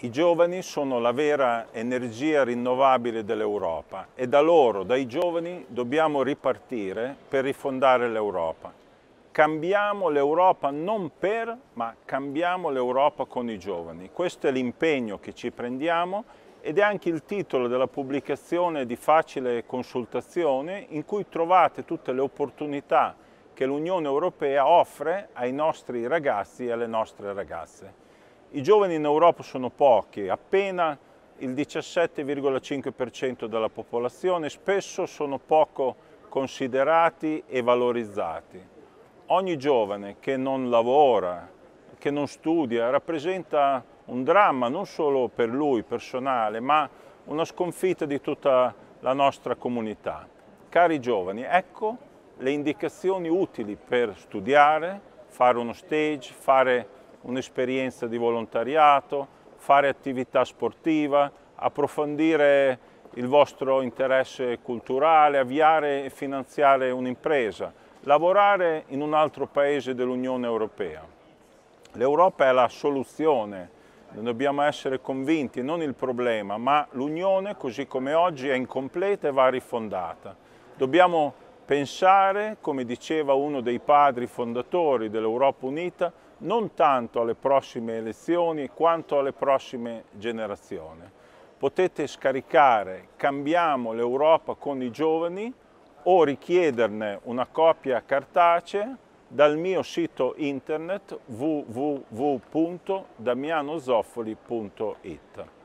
I giovani sono la vera energia rinnovabile dell'Europa e da loro, dai giovani, dobbiamo ripartire per rifondare l'Europa. Cambiamo l'Europa non per, ma cambiamo l'Europa con i giovani. Questo è l'impegno che ci prendiamo ed è anche il titolo della pubblicazione di facile consultazione in cui trovate tutte le opportunità che l'Unione Europea offre ai nostri ragazzi e alle nostre ragazze. I giovani in Europa sono pochi, appena il 17,5% della popolazione, spesso sono poco considerati e valorizzati. Ogni giovane che non lavora, che non studia, rappresenta un dramma non solo per lui personale, ma una sconfitta di tutta la nostra comunità. Cari giovani, ecco le indicazioni utili per studiare, fare uno stage, fare un'esperienza di volontariato, fare attività sportiva, approfondire il vostro interesse culturale, avviare e finanziare un'impresa, lavorare in un altro paese dell'Unione Europea. L'Europa è la soluzione, dobbiamo essere convinti, non il problema, ma l'Unione così come oggi è incompleta e va rifondata. Dobbiamo pensare, come diceva uno dei padri fondatori dell'Europa Unita, non tanto alle prossime elezioni quanto alle prossime generazioni. Potete scaricare Cambiamo l'Europa con i giovani o richiederne una copia cartacea dal mio sito internet www.damianozoffoli.it.